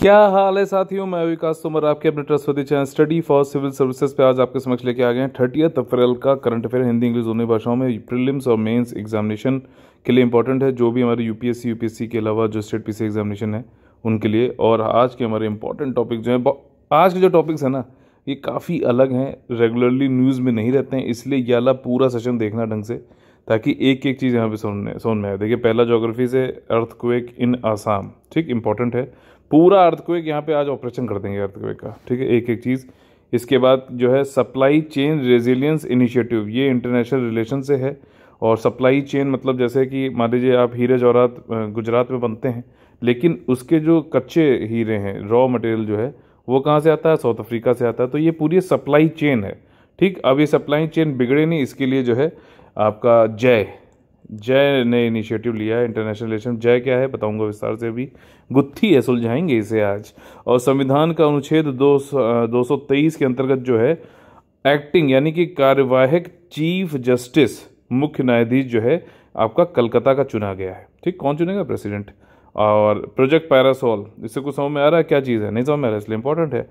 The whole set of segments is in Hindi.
क्या हाल है साथियों मैं विकास तोमर आपके अपने trustworthy channel study for civil services पे आज आपके समक्ष लेके आ गए हैं थर्टियथ अप्रैल का करंट अफेयर हिंदी इंग्लिश दोनों भाषाओं में प्रीलिम्स और मेंस एग्जामिनेशन के लिए इंपॉर्टेंट है जो भी हमारे यूपीएससी यूपीएससी के अलावा जो स्टेट पी एग्जामिनेशन है उनके लिए और आज के हमारे इंपॉर्टेंट टॉपिक जो हैं आज के जो टॉपिक्स हैं ना ये काफ़ी अलग हैं रेगुलरली न्यूज़ में नहीं रहते हैं इसलिए ये अला पूरा सेशन देखना ढंग से ताकि एक एक चीज़ यहाँ पे सुनने सुन में आए देखिए पहला जोग्राफी से अर्थ क्वेक इन आसाम ठीक इंपॉर्टेंट है पूरा अर्थक्वेक यहाँ पे आज ऑपरेशन कर देंगे अर्थक्वेक का ठीक है एक एक चीज़ इसके बाद जो है सप्लाई चेन रेजिलियंस इनिशिएटिव ये इंटरनेशनल रिलेशन से है और सप्लाई चेन मतलब जैसे कि मान लीजिए आप हीरे जौरात गुजरात में बनते हैं लेकिन उसके जो कच्चे हीरे हैं रॉ मटेरियल जो है वो कहाँ से आता है साउथ अफ्रीका से आता है तो ये पूरी सप्लाई चेन है ठीक अब ये सप्लाई चेन बिगड़े नहीं इसके लिए जो है आपका जय जय ने इनिशिएटिव लिया है इंटरनेशनल रिलेशन जय क्या है बताऊंगा विस्तार से अभी गुत्थी है सुलझाएंगे इसे आज और संविधान का अनुच्छेद दो सौ के अंतर्गत जो है एक्टिंग यानी कि कार्यवाहक चीफ जस्टिस मुख्य न्यायाधीश जो है आपका कलकत्ता का चुना गया है ठीक कौन चुनेगा प्रेसिडेंट और प्रोजेक्ट पैरासोल इससे कुछ समझ में आ रहा है क्या चीज़ है नहीं समझ में आ रहा है इसलिए इंपॉर्टेंट है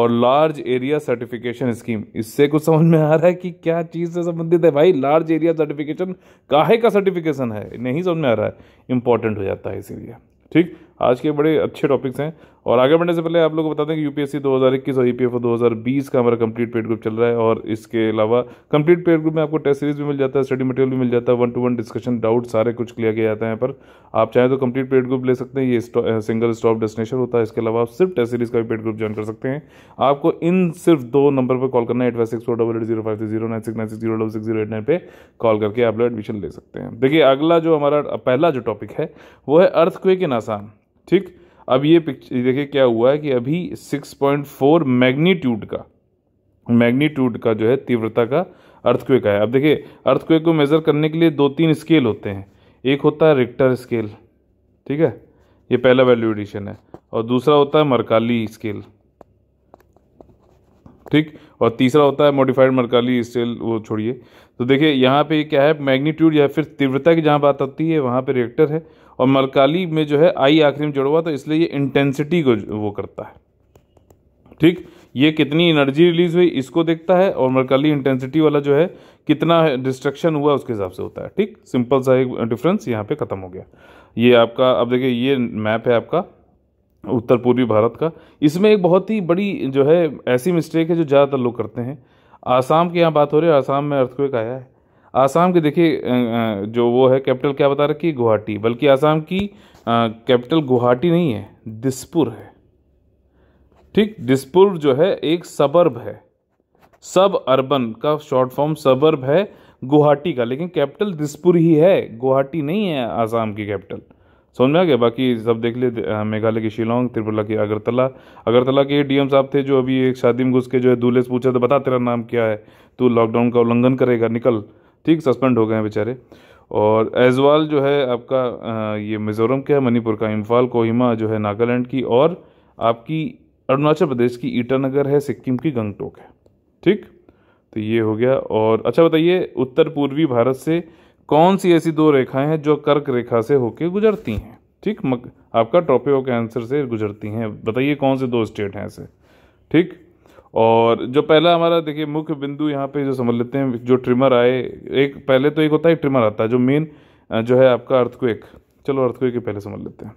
और लार्ज एरिया सर्टिफिकेशन स्कीम इससे कुछ समझ में आ रहा है कि क्या चीज़ से संबंधित है भाई लार्ज एरिया सर्टिफिकेशन काहे का सर्टिफिकेशन है नहीं समझ में आ रहा है इंपॉर्टेंट हो जाता है इसीलिए ठीक आज के बड़े अच्छे टॉपिक्स हैं और आगे बढ़ने से पहले आप लोग को बता दें कि यूपीएससी 2021 और ईपीएफओ e 2020 का हमारा कंप्लीट पेड ग्रुप चल रहा है और इसके अलावा कंप्लीट पेड ग्रुप में आपको टेस्ट सीरीज भी मिल जाता है स्टडी मटेरियल भी मिल जाता है one to one discussion doubt सारे कुछ क्लियर किया जाता है यहाँ पर आप चाहें तो कंप्लीट पेड ग्रुप ले सकते हैं ये सिंगल स्टॉप डेस्टिनेशन होता है इसके अलावा आप सिर्फ टेस्ट सीरीज का भी पेड ग्रुप ज्वाइन कर सकते हैं आपको इन सिर्फ दो नंबर पर कॉल करना है eight five six four double eight zero five three zero nine six nine six zero double six zero eight nine पे कॉल करके आप लोग एडमिशन ले सकते हैं देखिए अगला जो हमारा पहला जो टॉपिक है वो है अर्थ क्वेक इन आसाम ठीक अब ये पिक्चर देखिए क्या हुआ है कि अभी 6.4 मैग्नीट्यूड का मैग्नीट्यूड का जो है तीव्रता का अर्थक्वेक आया अब देखिए अर्थक्वेक को मेज़र करने के लिए दो तीन स्केल होते हैं एक होता है रिक्टर स्केल ठीक है ये पहला वैल्यू एडिशन है और दूसरा होता है मरकाली स्केल ठीक और तीसरा होता है मॉडिफाइड मरकाली स्केल वो छोड़िए तो देखिए यहाँ पे क्या है मैग्नीट्यूड या फिर तीव्रता की जहाँ बात आती है वहाँ पे रिएक्टर है और मलकाली में जो है आई आखिरी में जुड़ा हुआ तो इसलिए ये इंटेंसिटी को वो करता है ठीक ये कितनी एनर्जी रिलीज हुई इसको देखता है और मरकाली इंटेंसिटी वाला जो है कितना डिस्ट्रक्शन हुआ उसके हिसाब से होता है ठीक सिंपल सा एक डिफरेंस यहाँ पे ख़त्म हो गया ये आपका अब देखिए ये मैप है आपका उत्तर पूर्वी भारत का इसमें एक बहुत ही बड़ी जो है ऐसी मिस्टेक है जो ज़्यादातर लोग करते हैं आसाम की यहाँ बात हो रही है आसाम में अर्थक्वेक आया है आसाम की देखिए जो वो है कैपिटल क्या बता रखी है गुवाहाटी बल्कि आसाम की कैपिटल गुवाहाटी नहीं है दिसपुर है ठीक दिसपुर जो है एक सबर्ब है सब अर्बन का शॉर्ट फॉर्म सबर्ब है गुवाहाटी का लेकिन कैपिटल दिसपुर ही है गुवाहाटी नहीं है आसाम की कैपिटल समझ में आ गया बाकी सब देख लिए मेघालय की शिलोंग त्रिपुरा की अगरतला अगरतला के डीएम साहब थे जो अभी एक शादी में घुस के जो है दूल्हे से पूछा तो बता तेरा नाम क्या है तू लॉकडाउन का उल्लंघन करेगा निकल ठीक सस्पेंड हो गए हैं बेचारे और एजवाल जो है आपका ये मिज़ोरम का है मणिपुर का इम्फाल कोहिमा जो है नागालैंड की और आपकी अरुणाचल प्रदेश की ईटानगर है सिक्किम की गंगटोक है ठीक तो ये हो गया और अच्छा बताइए उत्तर पूर्वी भारत से कौन सी ऐसी दो रेखाएं हैं जो कर्क रेखा से होके गुजरती हैं ठीक मक, आपका के आंसर से गुजरती हैं बताइए कौन से दो स्टेट हैं ऐसे ठीक और जो पहला हमारा देखिए मुख्य बिंदु यहाँ पे जो समझ लेते हैं जो ट्रिमर आए एक पहले तो एक होता है ट्रिमर आता है जो मेन जो है आपका अर्थक्वेक चलो अर्थक्वेक ही पहले समझ लेते हैं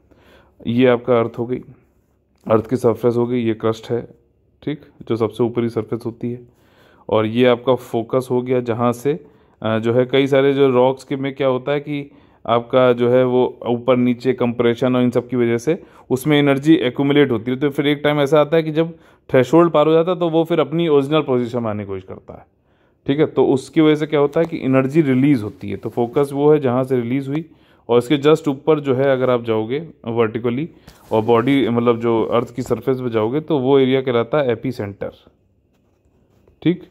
ये आपका अर्थ हो गई अर्थ की सरफेस हो गई ये क्रस्ट है ठीक जो सबसे ऊपरी सरफेस होती है और ये आपका फोकस हो गया जहाँ से जो है कई सारे जो रॉक्स के में क्या होता है कि आपका जो है वो ऊपर नीचे कंप्रेशन और इन सब की वजह से उसमें एनर्जी एकूमुलेट होती है तो फिर एक टाइम ऐसा आता है कि जब थ्रेश पार हो जाता है तो वो फिर अपनी ओरिजिनल पोजिशन में आने की कोशिश करता है ठीक है तो उसकी वजह से क्या होता है कि एनर्जी रिलीज़ होती है तो फोकस वो है जहाँ से रिलीज़ हुई और इसके जस्ट ऊपर जो है अगर आप जाओगे वर्टिकली और बॉडी मतलब जो अर्थ की सरफेस पे जाओगे तो वो एरिया कहलाता है एपी सेंटर ठीक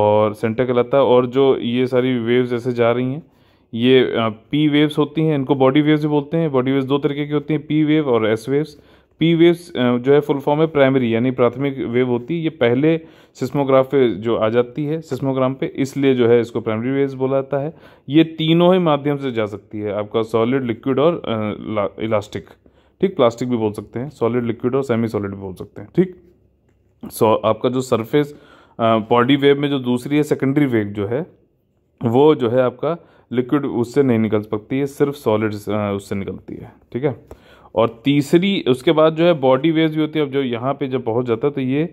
और सेंटर कहलाता है और जो ये सारी वेव्स ऐसे जा रही हैं ये पी वेव्स होती हैं इनको बॉडी वेव्स भी बोलते हैं बॉडी वेव्स दो तरीके की होती हैं पी वेव और एस वेव्स पी वेव्स जो है फुल फॉर्म है प्राइमरी यानी प्राथमिक वेव होती है ये पहले सिस्मोग्राफ पे जो आ जाती है सिस्मोग्राम पे इसलिए जो है इसको प्राइमरी वेव्स बोला जाता है ये तीनों ही माध्यम से जा सकती है आपका सॉलिड लिक्विड और इलास्टिक ठीक प्लास्टिक भी बोल सकते हैं सॉलिड लिक्विड और सेमी सॉलिड भी बोल सकते हैं ठीक सो आपका जो सरफेस बॉडी वेव में जो दूसरी है सेकेंडरी वेव जो है वो जो है आपका लिक्विड उससे नहीं निकल सकती है सिर्फ सॉलिड उससे निकलती है ठीक है और तीसरी उसके बाद जो है बॉडी वेव्स भी होती है अब जो यहाँ पे जब पहुँच जाता है तो ये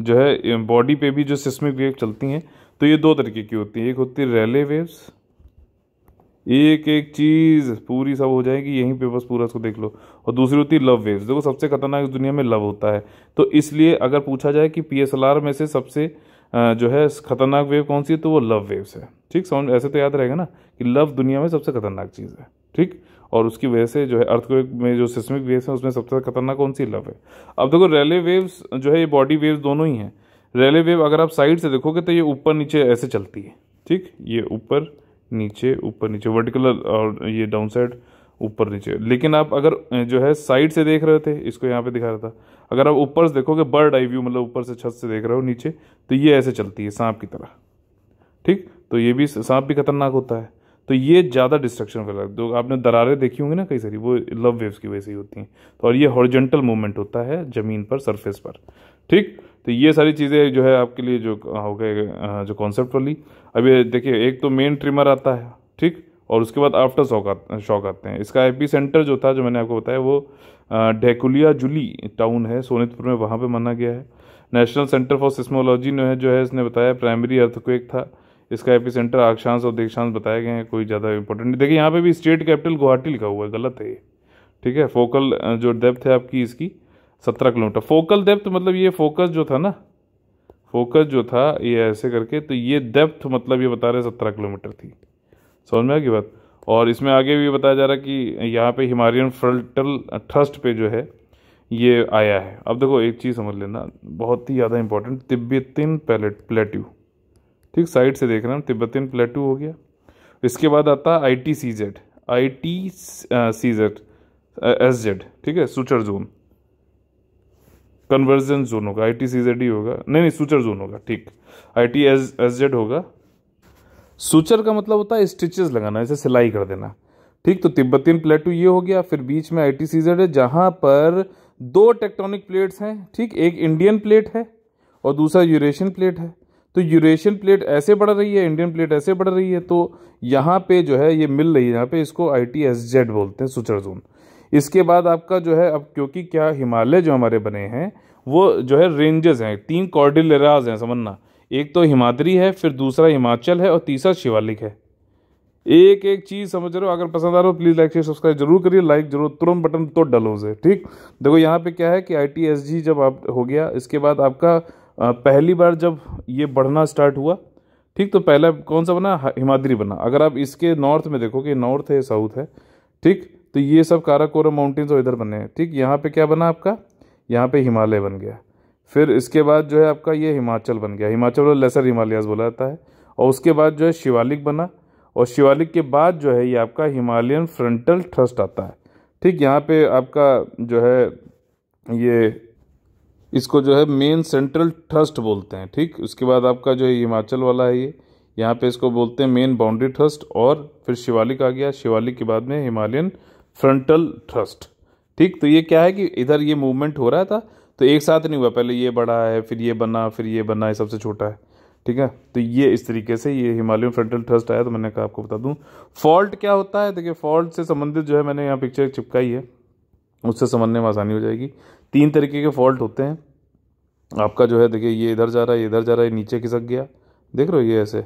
जो है बॉडी पे भी जो सिस्मिक वेव चलती हैं तो ये दो तरीके की होती है एक होती है रेले वेव्स एक एक चीज़ पूरी सब हो जाएगी यहीं पे बस पूरा उसको देख लो और दूसरी होती है लव वेव्स देखो सबसे खतरनाक दुनिया में लव होता है तो इसलिए अगर पूछा जाए कि पी में से सबसे जो है खतरनाक वेव कौन सी है तो वो लव वेव्स है ठीक समझ ऐसे तो याद रहेगा ना कि लव दुनिया में सबसे खतरनाक चीज़ है ठीक और उसकी वजह से जो है अर्थक्वेक में जो सिस्मिक वेव्स हैं उसमें सबसे खतरनाक कौन सी लव है अब देखो रेले वेव्स जो है ये बॉडी वेव्स दोनों ही हैं रेले वेव अगर आप साइड से देखोगे तो ये ऊपर नीचे ऐसे चलती है ठीक ये ऊपर नीचे ऊपर नीचे वर्टिकुलर और ये डाउन साइड ऊपर नीचे लेकिन आप अगर जो है साइड से देख रहे थे इसको यहाँ पे दिखा रहा था अगर आप ऊपर से देखोगे बर्ड आई व्यू मतलब ऊपर से छत से देख रहे हो नीचे तो ये ऐसे चलती है सांप की तरह ठीक तो ये भी सांप भी खतरनाक होता है तो ये ज़्यादा डिस्ट्रक्शन फैला तो आपने दरारें देखी होंगी ना कई सारी वो लव वेव्स की वजह से ही होती हैं तो और ये हॉर्जेंटल मूवमेंट होता है ज़मीन पर सरफेस पर ठीक तो ये सारी चीज़ें जो है आपके लिए जो हो गए जो कॉन्सेप्ट वाली अब ये देखिए एक तो मेन ट्रिमर आता है ठीक और उसके बाद आफ्टर शॉक आते शॉक आते हैं इसका एपी सेंटर जो था जो मैंने आपको बताया वो ढेकुलिया जुली टाउन है सोनितपुर में वहाँ पे माना गया है नेशनल सेंटर फॉर सिस्मोलॉजी ने जो है इसने बताया प्राइमरी अर्थक्वेक था इसका एपी सेंटर आक्षांश और दीक्षांश बताए गए हैं कोई ज़्यादा इंपॉर्टेंट नहीं देखिए यहाँ पे भी स्टेट कैपिटल गुवाहाटी लिखा हुआ है गलत है ये ठीक है फोकल जो डेप्थ है आपकी इसकी सत्रह किलोमीटर फोकल डेप्थ मतलब ये फोकस जो था ना फोकस जो था ये ऐसे करके तो ये डेप्थ मतलब ये बता रहे सत्रह किलोमीटर थी समझ में आ गई बात और इसमें आगे भी बताया जा रहा है कि यहाँ पे हिमालयन फ्रंटल ट्रस्ट पे जो है ये आया है अब देखो एक चीज़ समझ लेना बहुत ही ज़्यादा इंपॉर्टेंट तिब्बतिन पैलेट प्लेट्यू ठीक साइड से देख रहे हैं तिब्बतिन प्लेट्यू हो गया इसके बाद आता है I T C Z I T C Z S Z ठीक है सूचर जोन कन्वर्जन जोन होगा आई टी सी जेड ही होगा नहीं नहीं सूचर जोन होगा ठीक I T S S Z होगा सूचर का मतलब होता है स्टिचेस लगाना जैसे सिलाई कर देना ठीक तो तिब्बतीन प्लेटू ये हो गया फिर बीच में आई टी सीजर है जहाँ पर दो टेक्टोनिक प्लेट्स हैं ठीक एक इंडियन प्लेट है और दूसरा यूरेशियन प्लेट है तो यूरेशियन प्लेट ऐसे बढ़ रही है इंडियन प्लेट ऐसे बढ़ रही है तो यहाँ पे जो है ये मिल रही है यहाँ पे इसको आई टी एस जेड बोलते हैं सुचर जोन इसके बाद आपका जो है अब क्योंकि क्या हिमालय जो हमारे बने हैं वो जो है रेंजेस हैं तीन कॉर्डिलेराज हैं समझना एक तो हिमाद्री है फिर दूसरा हिमाचल है और तीसरा शिवालिक है एक एक चीज़ समझ रहे हो अगर पसंद आ रहा हो प्लीज़ लाइक शेयर सब्सक्राइब जरूर करिए लाइक जरूर तुरंत बटन तो डलो से ठीक देखो यहाँ पे क्या है कि आई जब आप हो गया इसके बाद आपका पहली बार जब ये बढ़ना स्टार्ट हुआ ठीक तो पहला कौन सा बना हिमाद्री बना अगर आप इसके नॉर्थ में देखो कि नॉर्थ है साउथ है ठीक तो ये सब काराकोरम माउंटेन्स और इधर बने हैं ठीक यहाँ पर क्या बना आपका यहाँ पर हिमालय बन गया फिर इसके बाद जो है आपका ये हिमाचल बन गया हिमाचल और लेसर हिमालयाज बोला जाता है और उसके बाद जो है शिवालिक बना और शिवालिक के बाद जो है ये आपका हिमालयन फ्रंटल थ्रस्ट आता है ठीक यहाँ पे आपका जो है ये इसको जो है मेन सेंट्रल थ्रस्ट बोलते हैं ठीक उसके बाद आपका जो है हिमाचल वाला है ये यहाँ पे इसको बोलते हैं मेन बाउंड्री थ्रस्ट और फिर शिवालिक आ गया शिवालिक के बाद में हिमालयन फ्रंटल थ्रस्ट ठीक तो ये क्या है कि इधर ये मूवमेंट हो रहा था तो एक साथ नहीं हुआ पहले ये बड़ा है फिर ये बना फिर ये बना ये सबसे छोटा है ठीक है तो ये इस तरीके से ये हिमालयन फ्रंटल थ्रस्ट आया तो मैंने कहा आपको बता दूँ फॉल्ट क्या होता है देखिए फॉल्ट से संबंधित जो है मैंने यहाँ पिक्चर चिपकाई है उससे समझने में आसानी हो जाएगी तीन तरीके के फॉल्ट होते हैं आपका जो है देखिए ये इधर जा रहा है इधर जा रहा है नीचे खिसक गया देख रहे हो ये ऐसे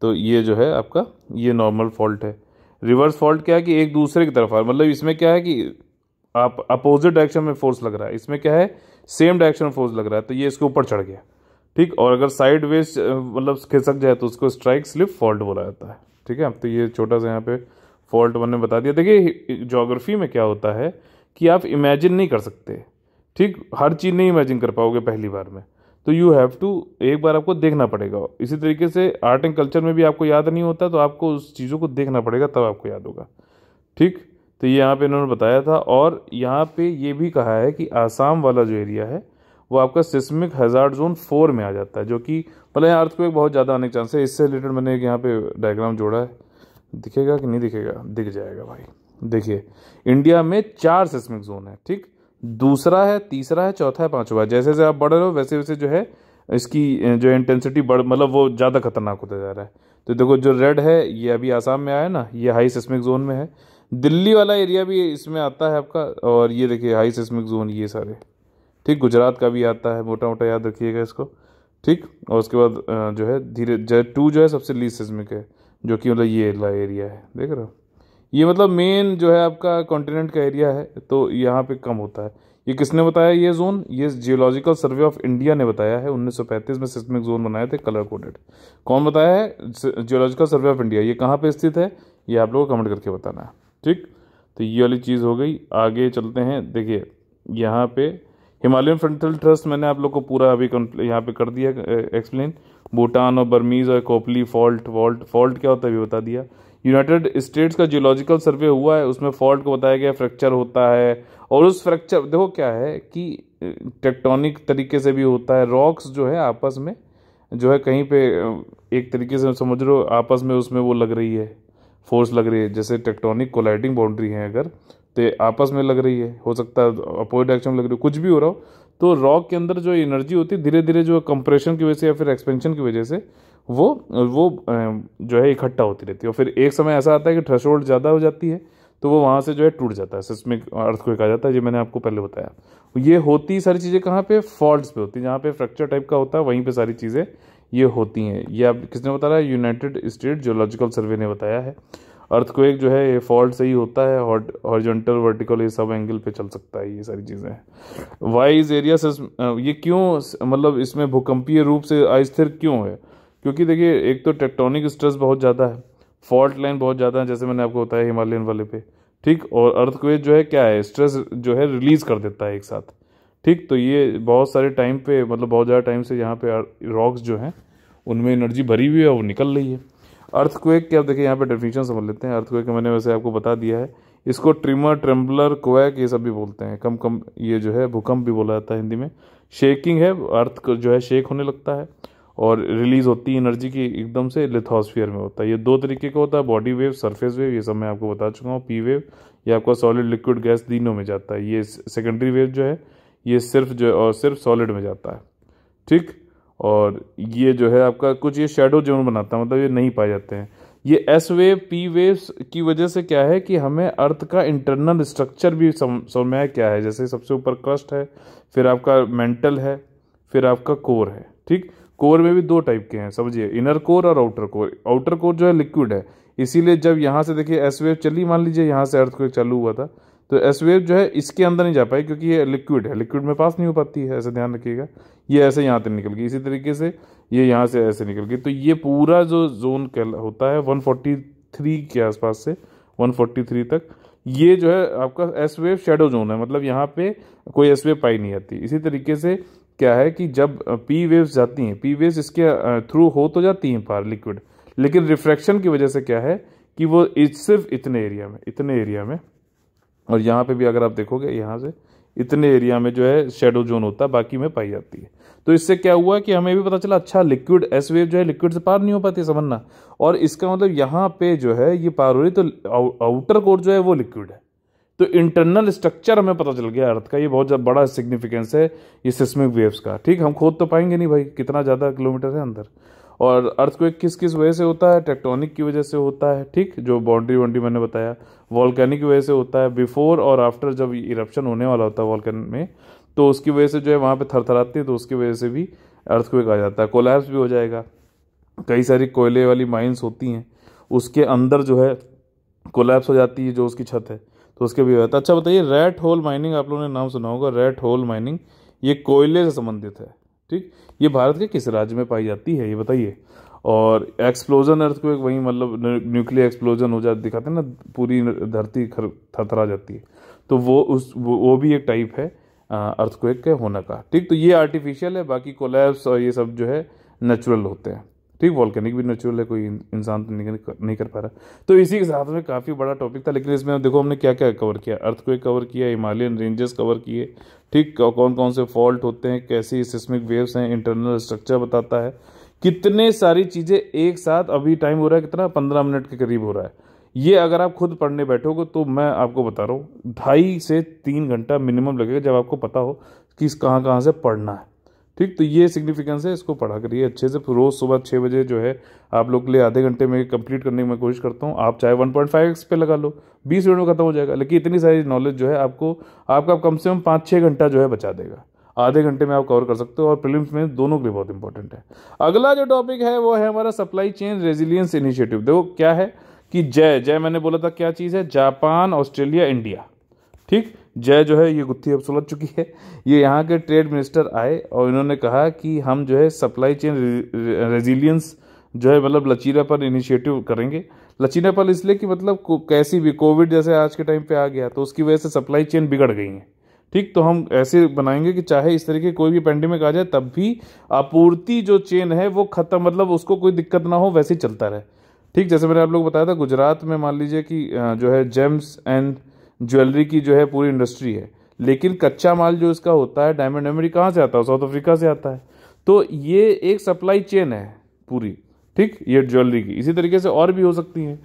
तो ये जो है आपका ये नॉर्मल फॉल्ट है रिवर्स फॉल्ट क्या है कि एक दूसरे की तरफ मतलब इसमें क्या है कि आप अपोजिट डायरेक्शन में फोर्स लग रहा है इसमें क्या है सेम डायरेक्शन में फोर्स लग रहा है तो ये इसके ऊपर चढ़ गया ठीक और अगर साइड वेस्ट मतलब खिसक जाए तो उसको स्ट्राइक स्लिप फॉल्ट बोला जाता है ठीक है तो ये छोटा सा यहाँ पे फॉल्ट मैंने बता दिया देखिए जोग्राफी में क्या होता है कि आप इमेजिन नहीं कर सकते ठीक हर चीज़ नहीं इमेजिन कर पाओगे पहली बार में तो यू हैव टू एक बार आपको देखना पड़ेगा इसी तरीके से आर्ट एंड कल्चर में भी आपको याद नहीं होता तो आपको उस चीज़ों को देखना पड़ेगा तब आपको याद होगा ठीक तो ये यहाँ पे इन्होंने बताया था और यहाँ पे ये भी कहा है कि आसाम वाला जो एरिया है वो आपका सिस्मिक हज़ार जोन फोर में आ जाता है जो कि मतलब यहाँ एक बहुत ज़्यादा आने के चांस है इससे रिलेटेड मैंने एक यहाँ पे डायग्राम जोड़ा है दिखेगा कि नहीं दिखेगा दिख जाएगा भाई देखिए इंडिया में चार सिस्मिक जोन है ठीक दूसरा है तीसरा है चौथा है पाँचवा जैसे जैसे आप बढ़ रहे हो वैसे वैसे जो है इसकी जो इंटेंसिटी बढ़ मतलब वो ज़्यादा खतरनाक होता जा रहा है तो देखो जो रेड है ये अभी आसाम में आया ना ये हाई सिस्मिक जोन में है दिल्ली वाला एरिया भी इसमें आता है आपका और ये देखिए हाई सिस्मिक जोन ये सारे ठीक गुजरात का भी आता है मोटा मोटा याद रखिएगा इसको ठीक और उसके बाद जो है धीरे जय टू जो है सबसे लीज सिस्मिक है जो कि मतलब ये वाला एरिया है देख रहे हो ये मतलब मेन जो है आपका कॉन्टिनेंट का एरिया है तो यहाँ पे कम होता है ये किसने बताया ये जोन ये जियोलॉजिकल सर्वे ऑफ इंडिया ने बताया है 1935 में सिस्मिक जोन बनाए थे कलर कोडेड कौन बताया है जियोलॉजिकल सर्वे ऑफ इंडिया ये कहाँ पे स्थित है ये आप लोगों को कमेंट करके बताना है ठीक तो ये वाली चीज़ हो गई आगे चलते हैं देखिए यहाँ पे हिमालयन फ्रंटल ट्रस्ट मैंने आप लोग को पूरा अभी यहाँ पे कर दिया एक्सप्लेन भूटान और बर्मीज़ और कोपली फॉल्ट वॉल्ट फॉल्ट क्या होता है अभी बता दिया यूनाइटेड स्टेट्स का जियोलॉजिकल सर्वे हुआ है उसमें फॉल्ट को बताया गया फ्रैक्चर होता है और उस फ्रैक्चर देखो क्या है कि टेक्टोनिक तरीके से भी होता है रॉक्स जो है आपस में जो है कहीं पे एक तरीके से समझ लो आपस में उसमें वो लग रही है फोर्स लग रही है जैसे टेक्टोनिक कोलाइडिंग बाउंड्री है अगर तो आपस में लग रही है हो सकता है अपोजिट डायरेक्शन में लग रही हो कुछ भी हो रहा हो तो रॉक के अंदर जो एनर्जी होती है धीरे धीरे जो कंप्रेशन की वजह से या फिर एक्सपेंशन की वजह से वो वो जो है इकट्ठा होती रहती है और फिर एक समय ऐसा आता है कि थ्रेश ज़्यादा हो जाती है तो वो वहाँ से जो है टूट जाता है सिस्मिक अर्थ को कहा जाता है ये मैंने आपको पहले बताया ये होती सारी चीज़ें कहाँ पे फॉल्ट पे होती है जहाँ पे फ्रैक्चर टाइप का होता है वहीं पे सारी चीज़ें ये होती हैं ये आप किसने बता रहा है यूनाइटेड स्टेट जोलॉजिकल सर्वे ने बताया है अर्थक्वेक जो है ये फॉल्ट से ही होता है हॉरिजॉन्टल वर्टिकल ये सब एंगल पे चल सकता है ये सारी चीज़ें वाई इज एरिया से ये क्यों मतलब इसमें भूकंपीय रूप से अस्थिर क्यों है क्योंकि देखिए एक तो टेक्टोनिक स्ट्रेस बहुत ज़्यादा है फॉल्ट लाइन बहुत ज़्यादा है जैसे मैंने आपको बताया हिमालयन वाले पे ठीक और अर्थक्वेक जो है क्या है स्ट्रेस जो है रिलीज कर देता है एक साथ ठीक तो ये बहुत सारे टाइम पे मतलब बहुत ज़्यादा टाइम से यहाँ पे रॉक्स जो हैं उनमें एनर्जी भरी हुई है और निकल रही है अर्थ क्वेक के आप देखिए यहाँ पे डेफिनेशन समझ लेते हैं अर्थक्वेक मैंने वैसे आपको बता दिया है इसको ट्रिमर ट्रेम्बलर क्वैक ये सब भी बोलते हैं कम कम ये जो है भूकंप भी बोला जाता है हिंदी में शेकिंग है अर्थ जो है शेक होने लगता है और रिलीज़ होती है एनर्जी की एकदम से लिथोस्फियर में होता है ये दो तरीके का होता है बॉडी वेव सरफेस वेव ये सब मैं आपको बता चुका हूँ पी वेव ये आपका सॉलिड लिक्विड गैस तीनों में जाता है ये सेकेंडरी वेव जो है ये सिर्फ जो है और सिर्फ सॉलिड में जाता है ठीक और ये जो है आपका कुछ ये शेडो जोन बनाता है मतलब ये नहीं पाए जाते हैं ये एस वेव पी वेव्स की वजह से क्या है कि हमें अर्थ का इंटरनल स्ट्रक्चर भी समय क्या है जैसे सबसे ऊपर क्रस्ट है फिर आपका मेंटल है फिर आपका कोर है ठीक कोर में भी दो टाइप के हैं समझिए इनर कोर और आउटर कोर आउटर कोर जो है लिक्विड है इसीलिए जब यहाँ से देखिए एस वेव चली मान लीजिए यहाँ से अर्थ को चालू हुआ था तो एस वेव जो है इसके अंदर नहीं जा पाई क्योंकि ये लिक्विड है लिक्विड में पास नहीं हो पाती है ऐसे ध्यान रखिएगा ये ऐसे यहाँ तक निकल गई इसी तरीके से ये यहाँ से ऐसे निकल गई तो ये पूरा जो जोन होता है 143 के आसपास से 143 तक ये जो है आपका एस वेव शेडो जोन है मतलब यहाँ पे कोई एस वेव पाई नहीं आती इसी तरीके से क्या है कि जब पी वेव्स जाती हैं पी वेव्स इसके थ्रू हो तो जाती हैं पार लिक्विड लेकिन रिफ्रैक्शन की वजह से क्या है कि वो सिर्फ इतने एरिया में इतने एरिया में और यहाँ पे भी अगर आप देखोगे यहाँ से इतने एरिया में जो है शेडो जोन होता है बाकी में पाई जाती है तो इससे क्या हुआ कि हमें भी पता चला अच्छा लिक्विड एस वेव जो है लिक्विड से पार नहीं हो पाती समझना और इसका मतलब यहाँ पे जो है ये पार हो रही तो आउटर कोर जो है वो लिक्विड है तो इंटरनल स्ट्रक्चर हमें पता चल गया अर्थ का ये बहुत ज़्यादा बड़ा सिग्निफिकेंस है ये सिस्मिक वेव्स का ठीक हम खोद तो पाएंगे नहीं भाई कितना ज़्यादा किलोमीटर है अंदर और अर्थ को किस किस वजह से होता है टेक्टोनिक की वजह से होता है ठीक जो बाउंड्री वाउंड्री मैंने बताया वॉलकैनिक वजह से होता है बिफोर और आफ्टर जब इरप्शन होने वाला होता है वॉल्केन में तो उसकी वजह से जो है वहाँ पे थरथराती है तो उसकी वजह से भी अर्थक्वेक आ जाता है कोलैप्स भी हो जाएगा कई सारी कोयले वाली माइंस होती हैं उसके अंदर जो है कोलैप्स हो जाती है जो उसकी छत है तो उसके भी हो जाता है अच्छा बताइए रेड होल माइनिंग आप लोगों ने नाम सुना होगा रेड होल माइनिंग ये कोयले से संबंधित है ठीक ये भारत के किस राज्य में पाई जाती है ये बताइए और एक्सप्लोजन अर्थक्वेक वहीं मतलब न्यूक्लियर एक्सप्लोजन हो जाता दिखाते हैं ना पूरी धरती खर थरथरा जाती है तो वो उस वो, वो भी एक टाइप है अर्थक्वेक के होने का ठीक तो ये आर्टिफिशियल है बाकी कोलैप्स और ये सब जो है नेचुरल होते हैं ठीक वॉल्केनिक भी नेचुरल है कोई इंसान तो नहीं कर, पा रहा तो इसी के साथ में काफ़ी बड़ा टॉपिक था लेकिन इसमें देखो हमने क्या क्या कवर किया अर्थक्वेक कवर किया हिमालयन रेंजेस कवर किए ठीक कौन कौन से फॉल्ट होते हैं कैसी सिस्मिक वेव्स हैं इंटरनल स्ट्रक्चर बताता है कितने सारी चीज़ें एक साथ अभी टाइम हो रहा है कितना पंद्रह मिनट के करीब हो रहा है ये अगर आप खुद पढ़ने बैठोगे तो मैं आपको बता रहा हूँ ढाई से तीन घंटा मिनिमम लगेगा जब आपको पता हो कि कहाँ कहाँ से पढ़ना है ठीक तो ये सिग्निफिकेंस है इसको पढ़ा करिए अच्छे से रोज़ सुबह छः बजे जो है आप लोग के लिए आधे घंटे में कंप्लीट करने की मैं कोशिश करता हूँ आप चाहे वन पॉइंट फाइव पे लगा लो बीस मिनट में खत्म हो जाएगा लेकिन इतनी सारी नॉलेज जो है आपको आपका कम से कम पाँच छः घंटा जो है बचा देगा आधे घंटे में आप कवर कर सकते हो और प्रीलिम्स में दोनों के लिए बहुत इंपॉर्टेंट है अगला जो टॉपिक है वो है हमारा सप्लाई चेन रेजिलियंस इनिशिएटिव देखो क्या है कि जय जय मैंने बोला था क्या चीज़ है जापान ऑस्ट्रेलिया इंडिया ठीक जय जो है ये गुत्थी अब सुलझ चुकी है ये यहाँ के ट्रेड मिनिस्टर आए और इन्होंने कहा कि हम जो है सप्लाई चेन रेजिलियंस जो है मतलब लचीलापन इनिशिएटिव करेंगे लचीलापन इसलिए कि मतलब कैसी भी कोविड जैसे आज के टाइम पे आ गया तो उसकी वजह से सप्लाई चेन बिगड़ गई है ठीक तो हम ऐसे बनाएंगे कि चाहे इस तरीके कोई भी पेंडेमिक आ जाए तब भी आपूर्ति जो चेन है वो ख़त्म मतलब उसको कोई दिक्कत ना हो वैसे चलता रहे ठीक जैसे मैंने आप लोग बताया था गुजरात में मान लीजिए कि जो है जेम्स एंड ज्वेलरी की जो है पूरी इंडस्ट्री है लेकिन कच्चा माल जो इसका होता है डायमंड एमरी कहाँ से आता है साउथ अफ्रीका से आता है तो ये एक सप्लाई चेन है पूरी ठीक ये ज्वेलरी की इसी तरीके से और भी हो सकती हैं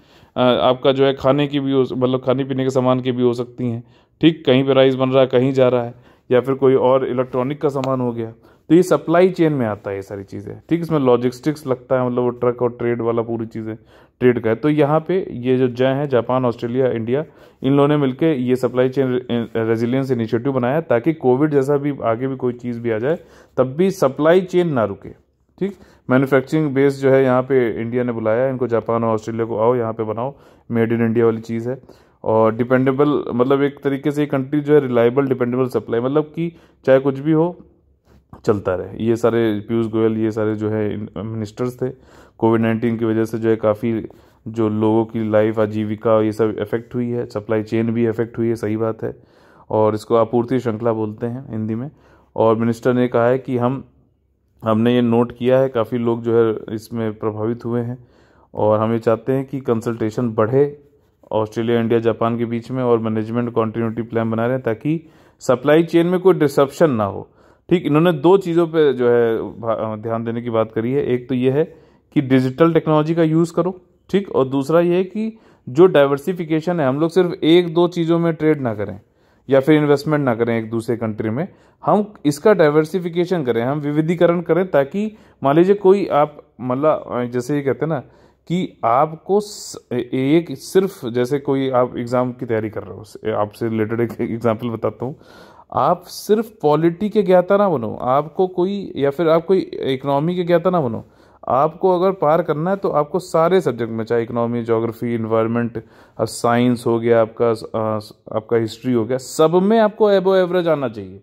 आपका जो है खाने की भी मतलब खाने पीने के सामान की भी हो सकती हैं ठीक कहीं पे राइस बन रहा है कहीं जा रहा है या फिर कोई और इलेक्ट्रॉनिक का सामान हो गया तो ये सप्लाई चेन में आता है ये सारी चीज़ें ठीक इसमें लॉजिस्टिक्स लगता है मतलब वो ट्रक और ट्रेड वाला पूरी चीज़ें ट्रेड का है तो यहाँ पे ये जो जय है जापान ऑस्ट्रेलिया इंडिया इन लोगों ने मिलकर ये सप्लाई चेन रेजिलियंस इनिशिएटिव बनाया ताकि कोविड जैसा भी आगे भी कोई चीज़ भी आ जाए तब भी सप्लाई चेन ना रुके ठीक मैन्युफैक्चरिंग बेस जो है यहाँ पे इंडिया ने बुलाया इनको जापान और ऑस्ट्रेलिया को आओ यहाँ पे बनाओ मेड इन इंडिया वाली चीज़ है और डिपेंडेबल मतलब एक तरीके से ये कंट्री जो है रिलायबल डिपेंडेबल सप्लाई मतलब कि चाहे कुछ भी हो चलता रहे ये सारे पीयूष गोयल ये सारे जो है मिनिस्टर्स थे कोविड नाइन्टीन की वजह से जो है काफ़ी जो लोगों की लाइफ आजीविका ये सब इफ़ेक्ट हुई है सप्लाई चेन भी इफ़ेक्ट हुई है सही बात है और इसको आपूर्ति श्रृंखला बोलते हैं हिंदी में और मिनिस्टर ने कहा है कि हम हमने ये नोट किया है काफ़ी लोग जो है इसमें प्रभावित हुए हैं और हम ये चाहते हैं कि कंसल्टेशन बढ़े ऑस्ट्रेलिया इंडिया जापान के बीच में और मैनेजमेंट कॉन्टीन्यूटी प्लान बना रहे हैं ताकि सप्लाई चेन में कोई डिसप्शन ना हो ठीक इन्होंने दो चीज़ों पे जो है ध्यान देने की बात करी है एक तो ये है कि डिजिटल टेक्नोलॉजी का यूज़ करो ठीक और दूसरा ये है कि जो डाइवर्सिफिकेशन है हम लोग सिर्फ एक दो चीज़ों में ट्रेड ना करें या फिर इन्वेस्टमेंट ना करें एक दूसरे कंट्री में हम इसका डाइवर्सिफिकेशन करें हम विविधीकरण करें ताकि मान लीजिए कोई आप मतलब जैसे ये कहते हैं ना कि आपको एक सिर्फ जैसे कोई आप एग्ज़ाम की तैयारी कर रहे हो आपसे रिलेटेड एक एग्जाम्पल बताता हूँ आप सिर्फ पॉलिटी के ज्ञाता ना बनो आपको कोई या फिर आप कोई इकनॉमी के ज्ञाता ना बनो आपको अगर पार करना है तो आपको सारे सब्जेक्ट में चाहे इकोनॉमी जोग्राफी इन्वायरमेंट साइंस हो गया आपका आपका हिस्ट्री हो गया सब में आपको एबो एवरेज आना चाहिए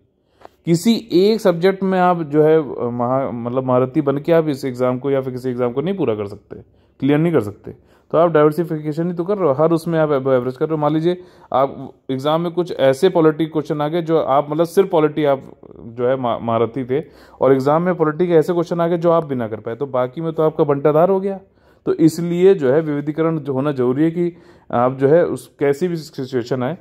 किसी एक सब्जेक्ट में आप जो है महा मतलब महारथी बन के आप इस एग्ज़ाम को या फिर किसी एग्ज़ाम को नहीं पूरा कर सकते क्लियर नहीं कर सकते तो आप डाइवर्सिफिकेशन ही तो कर रहे हो हर उसमें आप एवरेज कर रहे हो मान लीजिए आप एग्ज़ाम में कुछ ऐसे पॉलिटी क्वेश्चन आ गए जो आप मतलब सिर्फ पॉलिटी आप जो है महारथी थे और एग्ज़ाम में पॉलिटी के ऐसे क्वेश्चन आ गए जो आप बिना कर पाए तो बाकी में तो आपका बंटाधार हो गया तो इसलिए जो है विविधीकरण जो होना जरूरी है कि आप जो है उस कैसी भी सिचुएशन आए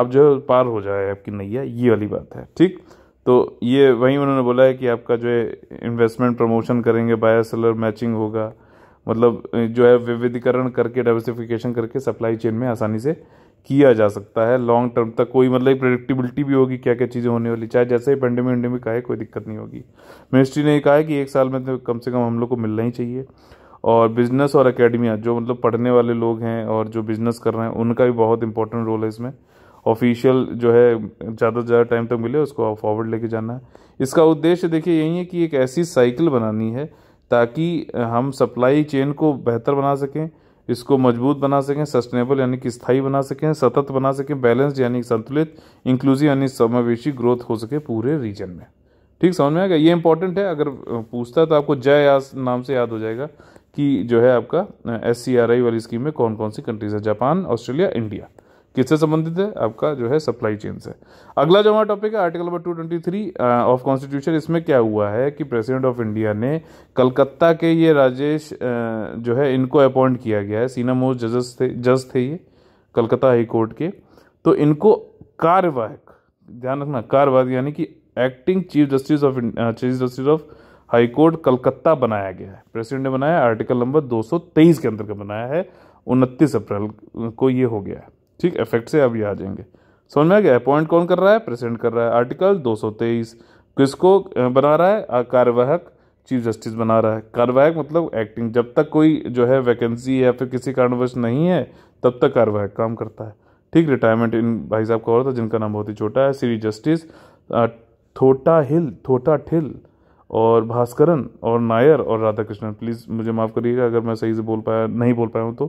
आप जो है पार हो जाए आपकी नैया ये वाली बात है ठीक तो ये वहीं उन्होंने बोला है कि आपका जो है इन्वेस्टमेंट प्रमोशन करेंगे बायर सेलर मैचिंग होगा मतलब जो है विविधीकरण करके डाइवर्सिफिकेशन करके सप्लाई चेन में आसानी से किया जा सकता है लॉन्ग टर्म तक कोई मतलब प्रोडिक्टिबिलिटी भी होगी क्या क्या चीज़ें होने वाली चाहे जैसे ही पेंडेमिक वेंडेमिक आए कोई दिक्कत नहीं होगी मिनिस्ट्री ने कहा है कि एक साल में तो कम से कम हम लोग को मिलना ही चाहिए और बिज़नेस और अकेडमिया जो मतलब पढ़ने वाले लोग हैं और जो बिज़नेस कर रहे हैं उनका भी बहुत इंपॉर्टेंट रोल है इसमें ऑफिशियल जो है ज़्यादा से ज़्यादा टाइम तक मिले उसको फॉरवर्ड लेके जाना है इसका उद्देश्य देखिए यही है कि एक ऐसी साइकिल बनानी है ताकि हम सप्लाई चेन को बेहतर बना सकें इसको मजबूत बना सकें सस्टेनेबल यानी कि स्थायी बना सकें सतत बना सकें बैलेंस्ड यानी संतुलित इंक्लूसिव यानी समावेशी ग्रोथ हो सके पूरे रीजन में ठीक समझ में आएगा ये इंपॉर्टेंट है अगर पूछता है तो आपको जय आस नाम से याद हो जाएगा कि जो है आपका एस वाली स्कीम में कौन कौन सी कंट्रीज है जापान ऑस्ट्रेलिया इंडिया किससे संबंधित है आपका जो है सप्लाई चेन से अगला जो हमारा टॉपिक है आर्टिकल नंबर 223 ऑफ कॉन्स्टिट्यूशन इसमें क्या हुआ है कि प्रेसिडेंट ऑफ इंडिया ने कलकत्ता के ये राजेश आ, uh, जो है इनको अपॉइंट किया गया है सीना मोस्ट जजेस थे जज थे ये कलकत्ता हाई कोर्ट के तो इनको कार्यवाहक ध्यान रखना कार्यवाहक यानी कि acting chief justice of chief justice of high court Calcutta बनाया गया है प्रेसिडेंट ने बनाया आर्टिकल नंबर 223 के अंतर्गत बनाया है उनतीस अप्रैल को ये हो गया है ठीक इफेक्ट से अभी आ जाएंगे समझ में आ गया अपॉइंट कौन कर रहा है प्रेसिडेंट कर रहा है आर्टिकल 223 किसको बना रहा है कार्यवाहक चीफ जस्टिस बना रहा है कार्यवाहक मतलब एक्टिंग जब तक कोई जो है वैकेंसी या फिर किसी कारणवश नहीं है तब तक कार्यवाहक काम करता है ठीक रिटायरमेंट इन भाई साहब का हो रहा था जिनका नाम बहुत ही छोटा है श्री जस्टिस थोटा हिल थोटा ठिल और भास्करन और नायर और राधा कृष्णन प्लीज़ मुझे माफ़ करिएगा अगर मैं सही से बोल पाया नहीं बोल पाया हूँ तो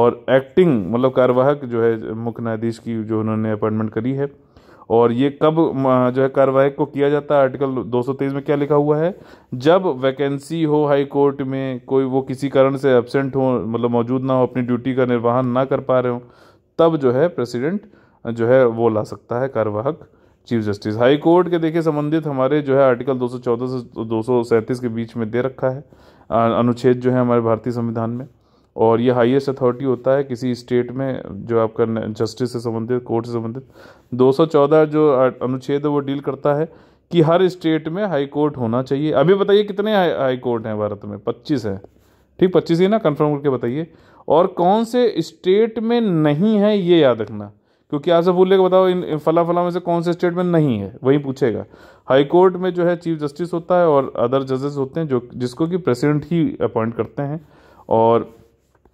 और एक्टिंग मतलब कार्यवाहक जो है मुख्य न्यायाधीश की जो उन्होंने अपॉइंटमेंट करी है और ये कब जो है कार्यवाहक को किया जाता है आर्टिकल 223 में क्या लिखा हुआ है जब वैकेंसी हो हाई कोर्ट में कोई वो किसी कारण से एबसेंट हो मतलब मौजूद ना हो अपनी ड्यूटी का निर्वहन ना कर पा रहे हो तब जो है प्रेसिडेंट जो है वो ला सकता है कार्यवाहक चीफ जस्टिस हाई कोर्ट के देखिए संबंधित हमारे जो है आर्टिकल 214 से 237 के बीच में दे रखा है अनुच्छेद जो है हमारे भारतीय संविधान में और ये हाईएस्ट अथॉरिटी होता है किसी स्टेट में जो आपका जस्टिस से संबंधित कोर्ट से संबंधित 214 जो अनुच्छेद है वो डील करता है कि हर स्टेट में हाई कोर्ट होना चाहिए अभी बताइए कितने हाई, हाई कोर्ट हैं भारत में 25 हैं ठीक 25 ही ना कंफर्म करके बताइए और कौन से स्टेट में नहीं है ये याद रखना क्योंकि आपसे बोलेगा बताओ इन फला फला में से कौन से स्टेट में नहीं है वही पूछेगा हाई कोर्ट में जो है चीफ जस्टिस होता है और अदर जजेस होते हैं जो जिसको कि प्रेसिडेंट ही अपॉइंट करते हैं और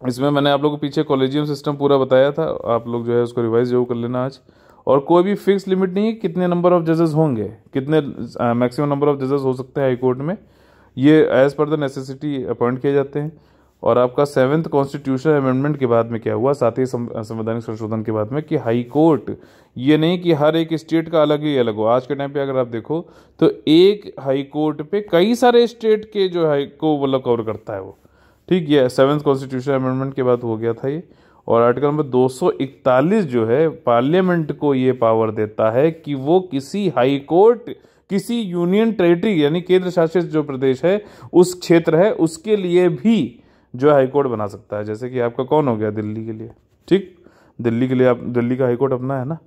इसमें मैंने आप लोगों को पीछे कॉलेजियम सिस्टम पूरा बताया था आप लोग जो है उसको रिवाइज जरूर कर लेना आज और कोई भी फिक्स लिमिट नहीं है कितने नंबर ऑफ जजेस होंगे कितने मैक्सिमम नंबर ऑफ जजेस हो सकते हैं हाई कोर्ट में ये as per the necessity appoint किए जाते हैं और आपका सेवन्थ कॉन्स्टिट्यूशन अमेंडमेंट के बाद में क्या हुआ साथ ही संवैधानिक संशोधन के बाद में कि हाई कोर्ट ये नहीं कि हर एक स्टेट का अलग ही अलग हो आज के टाइम पे अगर आप देखो तो एक हाई कोर्ट पे कई सारे स्टेट के जो है को मतलब कवर करता है वो ठीक है सेवन्थ कॉन्स्टिट्यूशन अमेंडमेंट के बाद हो गया था ये और आर्टिकल नंबर 241 जो है पार्लियामेंट को ये पावर देता है कि वो किसी हाई कोर्ट किसी यूनियन टेरिटरी यानी केंद्र शासित जो प्रदेश है उस क्षेत्र है उसके लिए भी जो हाई कोर्ट बना सकता है जैसे कि आपका कौन हो गया दिल्ली के लिए ठीक दिल्ली के लिए आप दिल्ली का हाई कोर्ट अपना है ना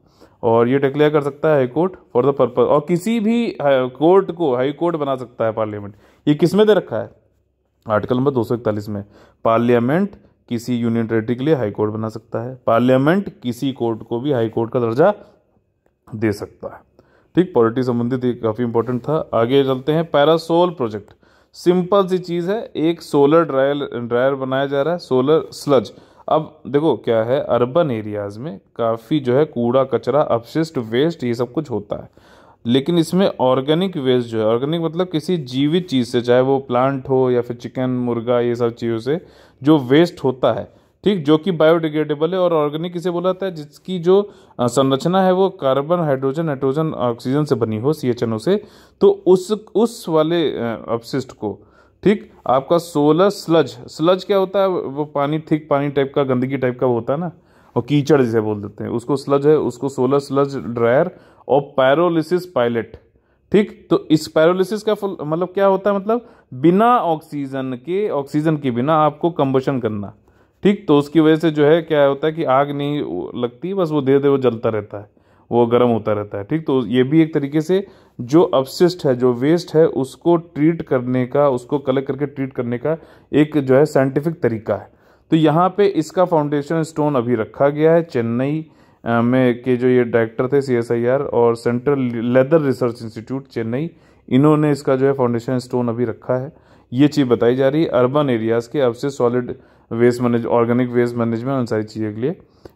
और ये डिक्लेयर कर सकता है high court for the purpose और किसी भी कोर्ट को हाई कोर्ट बना सकता है पार्लियामेंट ये किस में दे रखा है आर्टिकल नंबर दो में पार्लियामेंट किसी यूनियन टेरेटरी के लिए हाई कोर्ट बना सकता है पार्लियामेंट किसी कोर्ट को भी हाई कोर्ट का दर्जा दे सकता है ठीक पॉलिटी संबंधित काफ़ी इंपॉर्टेंट था आगे चलते हैं पैरासोल प्रोजेक्ट सिंपल सी चीज़ है एक सोलर ड्रायर ड्रायर बनाया जा रहा है सोलर स्लज अब देखो क्या है अर्बन एरियाज़ में काफ़ी जो है कूड़ा कचरा अपशिष्ट वेस्ट ये सब कुछ होता है लेकिन इसमें ऑर्गेनिक वेस्ट जो है ऑर्गेनिक मतलब किसी जीवित चीज़ से चाहे वो प्लांट हो या फिर चिकन मुर्गा ये सब चीज़ों से जो वेस्ट होता है ठीक जो कि बायोडिग्रेडेबल है और ऑर्गेनिक इसे बोला जाता है जिसकी जो संरचना है वो कार्बन हाइड्रोजन नाइट्रोजन ऑक्सीजन से बनी हो सी एच से तो उस उस वाले अपशिष्ट को ठीक आपका सोलर स्लज स्लज क्या होता है वो पानी ठीक पानी टाइप का गंदगी टाइप का होता है ना और कीचड़ जिसे बोल देते हैं उसको स्लज है उसको सोलर स्लज ड्रायर और पैरोलिसिस पायलट ठीक तो इस पैरोलिसिस का फुल मतलब क्या होता है मतलब बिना ऑक्सीजन के ऑक्सीजन के बिना आपको कंबोशन करना ठीक तो उसकी वजह से जो है क्या होता है कि आग नहीं लगती बस वो धीरे धीरे वो जलता रहता है वो गर्म होता रहता है ठीक तो ये भी एक तरीके से जो अपशिष्ट है जो वेस्ट है उसको ट्रीट करने का उसको कलेक्ट करके ट्रीट करने का एक जो है साइंटिफिक तरीका है तो यहाँ पे इसका फाउंडेशन स्टोन अभी रखा गया है चेन्नई में के जो ये डायरेक्टर थे सी और central leather research institute Chennai इन्होंने इसका जो है फाउंडेशन स्टोन अभी रखा है ये चीज़ बताई जा रही है अर्बन एरियाज़ के अब से solid waste manage organic waste management उन सारी चीज़ों के लिए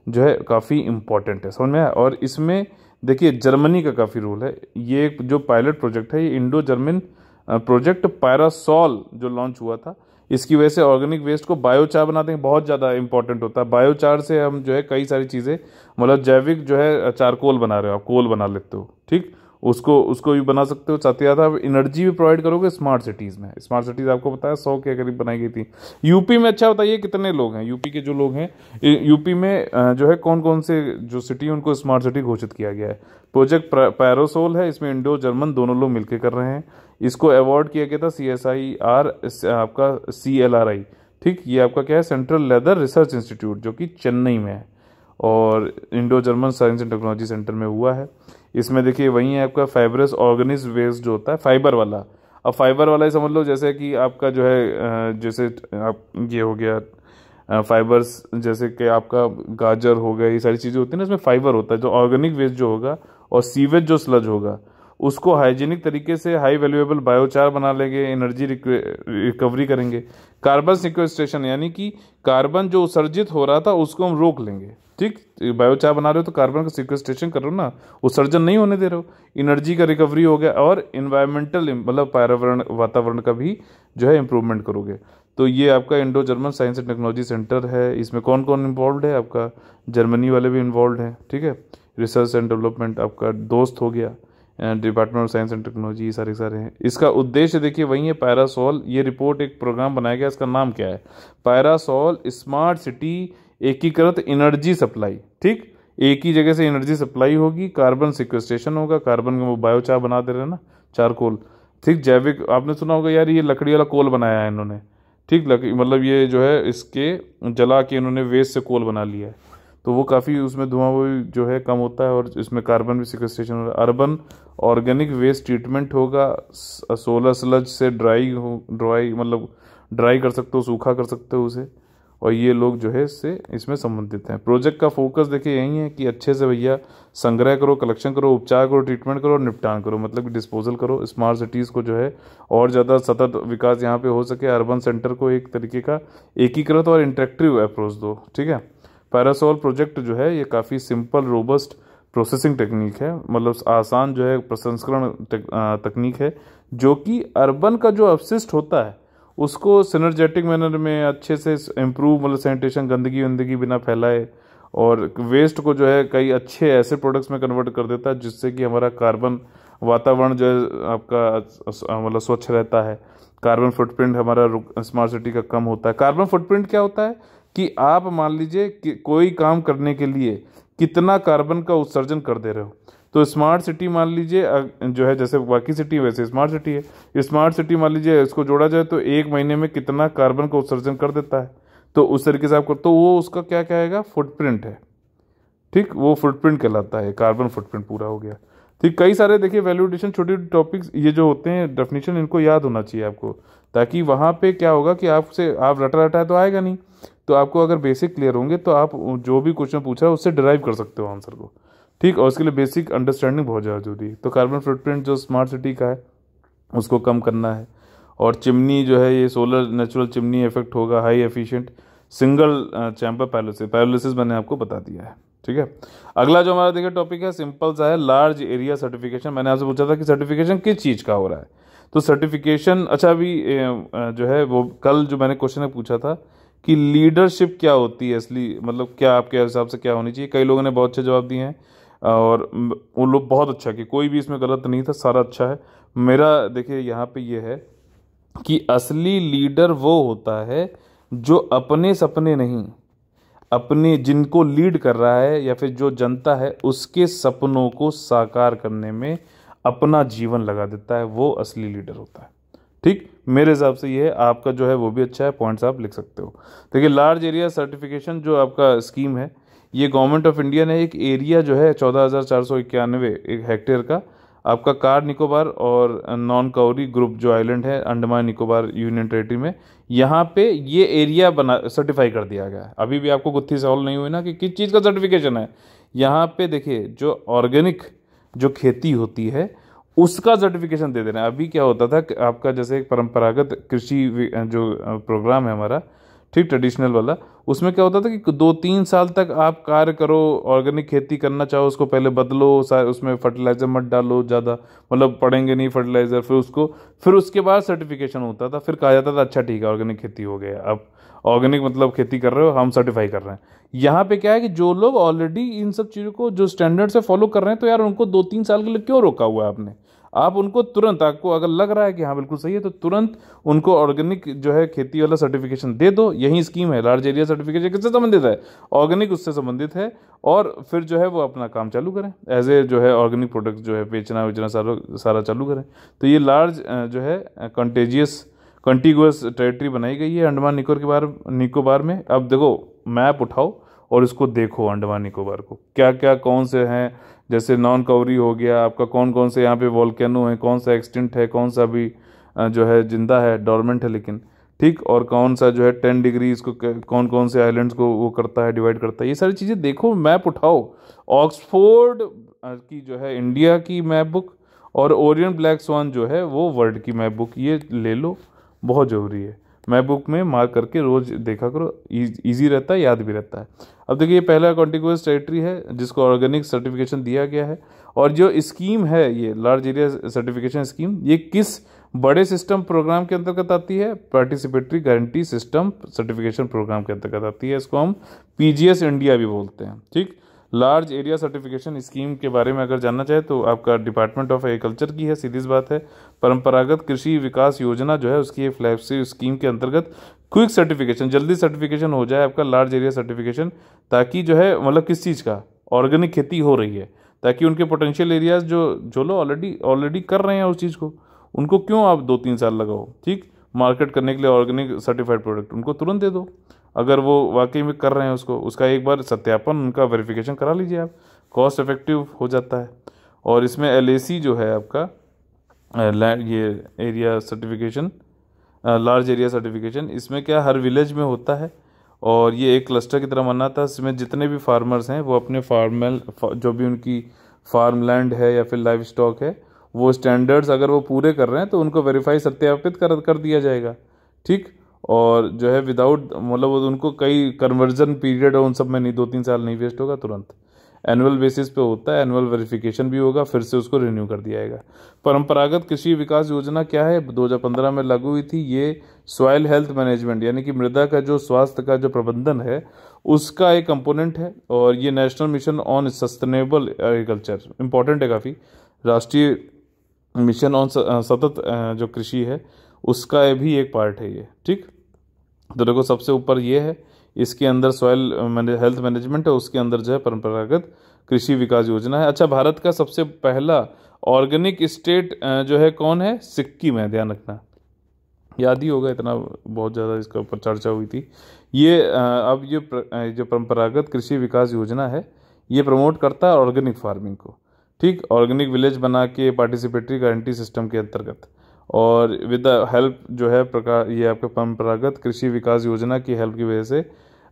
जो है काफ़ी इंपॉर्टेंट है समझ में आया और इसमें देखिए जर्मनी का काफ़ी रोल है ये जो पायलट प्रोजेक्ट है ये इंडो जर्मन प्रोजेक्ट पायरासॉल जो लॉन्च हुआ था इसकी वजह से ऑर्गेनिक वेस्ट को बायोचार बनाते हैं बहुत ज़्यादा इंपॉर्टेंट होता है बायोचार से हम जो है कई सारी चीज़ें मतलब जैविक जो है चारकोल बना रहे हो आप कोल बना लेते हो ठीक उसको उसको भी बना सकते हो साथ ही साथ आप एनर्जी भी प्रोवाइड करोगे स्मार्ट सिटीज़ में स्मार्ट सिटीज़ आपको बताया सौ के करीब बनाई गई थी यूपी में अच्छा बताइए कितने लोग हैं यूपी के जो लोग हैं यूपी में जो है कौन कौन से जो सिटी उनको स्मार्ट सिटी घोषित किया गया है प्रोजेक्ट पैरोसोल है इसमें इंडो जर्मन दोनों लोग मिलकर कर रहे हैं इसको अवार्ड किया गया था सी एस आई आर आपका सी एल आर आई ठीक ये आपका क्या है सेंट्रल लेदर रिसर्च इंस्टीट्यूट जो कि चेन्नई में है और Indo German science and technology centre में हुआ है इसमें देखिए वही है आपका फाइबरस ऑर्गेनिक वेस्ट जो होता है फाइबर वाला अब फाइबर वाला ही समझ लो जैसे कि आपका जो है जैसे आप ये हो गया फाइबर्स जैसे कि आपका गाजर हो गया ये सारी चीज़ें होती है ना इसमें फाइबर होता है जो ऑर्गेनिक वेस्ट जो होगा और सीवेज जो स्लज होगा उसको हाइजीनिक तरीके से हाई वैल्यूएबल बायोचार बना लेंगे एनर्जी रिकवरी करेंगे कार्बन सिक्वेस्ट्रेशन यानी कि कार्बन जो उत्सर्जित हो रहा था उसको हम रोक लेंगे ठीक बायोचार बना रहे हो तो कार्बन का सिक्वेस्ट्रेशन कर रहे हो ना उत्सर्जन नहीं होने दे रहे हो एनर्जी का रिकवरी हो गया और इन्वायरमेंटल मतलब पर्यावरण वातावरण का भी जो है इम्प्रूवमेंट करोगे तो ये आपका Indo German science and technology centre है इसमें कौन कौन इन्वॉल्व है आपका जर्मनी वाले भी इन्वॉल्व हैं ठीक है रिसर्च एंड डेवलपमेंट आपका दोस्त हो गया department of science and technology ये सारे सारे हैं इसका उद्देश्य देखिए वही है पैरासोल ये रिपोर्ट एक प्रोग्राम बनाया गया इसका नाम क्या है पैरासोल स्मार्ट सिटी एकीकृत एनर्जी सप्लाई ठीक एक ही जगह से एनर्जी सप्लाई होगी कार्बन सिक्वेस्टेशन होगा कार्बन वो बायोचार बना दे रहे हैं ना चारकोल ठीक जैविक आपने सुना होगा यार ये लकड़ी वाला कोल बनाया है इन्होंने ठीक लकड़ी मतलब ये जो है इसके जला के इन्होंने वेस्ट से कोल बना लिया है तो वो काफ़ी उसमें धुआं वो जो है कम होता है और इसमें कार्बन भी सिक्वेस्टेशन हो अर्बन ऑर्गेनिक वेस्ट ट्रीटमेंट होगा सोलर स्लज से ड्राई हो ड्राई मतलब ड्राई कर सकते हो सूखा कर सकते हो उसे और ये लोग जो है इससे इसमें संबंधित हैं प्रोजेक्ट का फोकस देखिए यही है कि अच्छे से भैया संग्रह करो कलेक्शन करो उपचार करो ट्रीटमेंट करो और निपटान करो मतलब डिस्पोजल करो स्मार्ट सिटीज़ को जो है और ज़्यादा सतत विकास यहाँ पे हो सके अर्बन सेंटर को एक तरीके का एकीकृत और इंट्रेक्टिव अप्रोच दो ठीक है पैरासोल प्रोजेक्ट जो है ये काफ़ी सिंपल रोबस्ट प्रोसेसिंग टेक्निक है मतलब आसान जो है प्रसंस्करण तकनीक है जो कि अर्बन का जो अवशिष्ट होता है उसको सिनर्जेटिक मैनर में अच्छे से इम्प्रूव मतलब सैनिटेशन गंदगी वंदगी बिना फैलाए और वेस्ट को जो है कई अच्छे ऐसे प्रोडक्ट्स में कन्वर्ट कर देता है जिससे कि हमारा कार्बन वातावरण जो है आपका मतलब स्वच्छ रहता है कार्बन फुटप्रिंट हमारा स्मार्ट सिटी का कम होता है कार्बन फुटप्रिंट क्या होता है कि आप मान लीजिए कि कोई काम करने के लिए कितना कार्बन का उत्सर्जन कर दे रहे हो तो स्मार्ट सिटी मान लीजिए जो है जैसे बाकी सिटी वैसे स्मार्ट सिटी है स्मार्ट सिटी मान लीजिए इसको जोड़ा जाए तो एक महीने में कितना कार्बन का उत्सर्जन कर देता है तो उस तरीके से आप कर तो वो उसका क्या कहेगा फुटप्रिंट है ठीक वो फुटप्रिंट कहलाता है कार्बन फुटप्रिंट पूरा हो गया ठीक कई सारे देखिए वैल्यूडेशन छोटे छोटे टॉपिक्स ये जो होते हैं डेफिनेशन इनको याद होना चाहिए आपको ताकि वहाँ पे क्या होगा कि आपसे आप रटा रटा है तो आएगा नहीं तो आपको अगर बेसिक क्लियर होंगे तो आप जो भी क्वेश्चन पूछा है उससे डिराइव कर सकते हो आंसर को ठीक और उसके लिए बेसिक अंडरस्टैंडिंग बहुत ज़्यादा जरूरी है तो कार्बन फुटप्रिंट जो स्मार्ट सिटी का है उसको कम करना है और चिमनी जो है ये सोलर नेचुरल चिमनी इफेक्ट होगा high efficient single chamber pyrolysis pyrolysis मैंने आपको बता दिया है ठीक है अगला जो हमारा देखिए टॉपिक है सिंपल सा है लार्ज एरिया सर्टिफिकेशन मैंने आपसे पूछा था कि सर्टिफिकेशन किस चीज़ का हो रहा है तो सर्टिफिकेशन अच्छा अभी जो है वो कल जो मैंने क्वेश्चन पूछा था कि लीडरशिप क्या होती है असली मतलब क्या आपके हिसाब से क्या होनी चाहिए कई लोगों ने बहुत अच्छे जवाब दिए हैं और वो लोग बहुत अच्छा कि कोई भी इसमें गलत नहीं था सारा अच्छा है मेरा देखिए यहाँ पे ये है कि असली लीडर वो होता है जो अपने सपने नहीं अपने जिनको लीड कर रहा है या फिर जो जनता है उसके सपनों को साकार करने में अपना जीवन लगा देता है वो असली लीडर होता है ठीक मेरे हिसाब से ये है आपका जो है वो भी अच्छा है पॉइंट्स आप लिख सकते हो देखिए लार्ज एरिया सर्टिफिकेशन जो आपका स्कीम है ये गवर्नमेंट ऑफ इंडिया ने एक एरिया जो है चौदह हज़ार चार सौ इक्यानवे एक हेक्टेयर का आपका कार निकोबार और नॉन कौरी ग्रुप जो आइलैंड है अंडमान निकोबार यूनियन टेरेटरी में यहाँ पे ये एरिया बना सर्टिफाई कर दिया गया है अभी भी आपको गुत्थी सॉल्व नहीं हुई ना कि किस चीज़ का सर्टिफिकेशन है यहाँ पे देखिए जो ऑर्गेनिक जो खेती होती है उसका सर्टिफिकेशन दे देना अभी क्या होता था आपका जैसे एक परंपरागत कृषि जो प्रोग्राम है हमारा ठीक ट्रेडिशनल वाला उसमें क्या होता था कि दो तीन साल तक आप कार्य करो ऑर्गेनिक खेती करना चाहो उसको पहले बदलो उसमें फर्टिलाइज़र मत डालो ज़्यादा मतलब पड़ेंगे नहीं फर्टिलाइज़र फिर उसको फिर उसके बाद सर्टिफिकेशन होता था फिर कहा जाता था अच्छा ठीक है ऑर्गेनिक खेती हो गया अब ऑर्गेनिक मतलब खेती कर रहे हो हम सर्टिफाई कर रहे हैं यहाँ पे क्या है कि जो लोग ऑलरेडी इन सब चीज़ों को जो स्टैंडर्ड से फॉलो कर रहे हैं तो यार उनको दो तीन साल के लिए क्यों रोका हुआ है आपने आप उनको तुरंत आपको अगर लग रहा है कि हाँ बिल्कुल सही है तो तुरंत उनको ऑर्गेनिक जो है खेती वाला सर्टिफिकेशन दे दो यही स्कीम है लार्ज एरिया सर्टिफिकेशन किससे संबंधित है ऑर्गेनिक उससे संबंधित है और फिर जो है वो अपना काम चालू करें एज ए जो है ऑर्गेनिक प्रोडक्ट जो है बेचना वेचना सारा सारा चालू करें तो ये लार्ज जो है कंटेजियस कंटिगुअस टेरिटरी बनाई गई है अंडमान निकोबार के में निकोबार में अब देखो मैप उठाओ और इसको देखो अंडमान निकोबार को क्या क्या कौन से हैं जैसे नॉन कवरी हो गया आपका कौन कौन से यहाँ पे वॉलकैनो है कौन सा एक्सटेंट है कौन सा भी जो है जिंदा है डॉर्मेंट है लेकिन ठीक और कौन सा जो है टेन डिग्री इसको कौन कौन से आइलैंड्स को वो करता है डिवाइड करता है ये सारी चीज़ें देखो मैप उठाओ ऑक्सफोर्ड की जो है इंडिया की मैप बुक और ओरियन ब्लैक स्वान जो है वो वर्ल्ड की मैप बुक ये ले लो बहुत ज़रूरी है तो मैप बुक में मार्क करके रोज़ देखा करो ईजी रहता है याद भी रहता है अब देखिए ये पहला कॉन्टिगुअस टेरेटरी है जिसको ऑर्गेनिक सर्टिफिकेशन दिया गया है और जो स्कीम है ये लार्ज एरिया सर्टिफिकेशन स्कीम ये किस बड़े सिस्टम प्रोग्राम के अंतर्गत आती है participatory guarantee system certification program के अंतर्गत आती है इसको हम पीजीएस इंडिया भी बोलते हैं ठीक लार्ज एरिया सर्टिफिकेशन स्कीम के बारे में अगर जानना चाहे तो आपका डिपार्टमेंट ऑफ एग्रीकल्चर की है सीधी बात है परंपरागत कृषि विकास योजना जो है उसकी एक फ्लैगशिप स्कीम के अंतर्गत क्विक सर्टिफिकेशन जल्दी सर्टिफिकेशन हो जाए आपका लार्ज एरिया सर्टिफिकेशन ताकि जो है मतलब किस चीज़ का ऑर्गेनिक खेती हो रही है ताकि उनके पोटेंशियल एरियाज जो जो लोग ऑलरेडी ऑलरेडी कर रहे हैं उस चीज़ को उनको क्यों आप दो तीन साल लगाओ ठीक मार्केट करने के लिए ऑर्गेनिक सर्टिफाइड प्रोडक्ट उनको तुरंत दे दो अगर वो वाकई में कर रहे हैं उसको उसका एक बार सत्यापन उनका वेरिफिकेशन करा लीजिए आप कॉस्ट इफेक्टिव हो जाता है और इसमें एल जो है आपका लैंड ये area certification large area certification इसमें क्या हर विलेज में होता है और ये एक क्लस्टर की तरह माना था इसमें जितने भी फार्मर्स हैं वो अपने फार्मल जो भी उनकी फार्म लैंड है या फिर लाइफ स्टॉक है वो स्टैंडर्ड्स अगर वो पूरे कर रहे हैं तो उनको वेरीफाई सत्यापित कर कर दिया जाएगा ठीक और जो है विदाउट मतलब उनको कई कन्वर्जन पीरियड उन सब में नहीं दो तीन साल नहीं वेस्ट होगा तुरंत एनुअल बेसिस पे होता है एनुअल वेरिफिकेशन भी होगा फिर से उसको रिन्यू कर दिया जाएगा परंपरागत कृषि विकास योजना क्या है 2015 में लागू हुई थी ये सॉयल हेल्थ मैनेजमेंट यानी कि मृदा का जो स्वास्थ्य का जो प्रबंधन है उसका एक कंपोनेंट है और ये national mission on sustainable agriculture important है काफ़ी राष्ट्रीय मिशन ऑन सतत जो कृषि है उसका भी एक पार्ट है ये ठीक तो देखो सबसे ऊपर ये है इसके अंदर सॉयल हेल्थ मैनेजमेंट है उसके अंदर जो है परंपरागत कृषि विकास योजना है अच्छा भारत का सबसे पहला ऑर्गेनिक स्टेट जो है कौन है सिक्किम है ध्यान रखना याद ही होगा इतना बहुत ज़्यादा इसके ऊपर चर्चा हुई थी ये अब ये प्र, जो परंपरागत कृषि विकास योजना है ये प्रमोट करता है ऑर्गेनिक फार्मिंग को ठीक ऑर्गेनिक विलेज बना के पार्टिसिपेटरी गारंटी सिस्टम के अंतर्गत और विद द हेल्प जो है प्रकार ये आपके परंपरागत कृषि विकास योजना की हेल्प की वजह से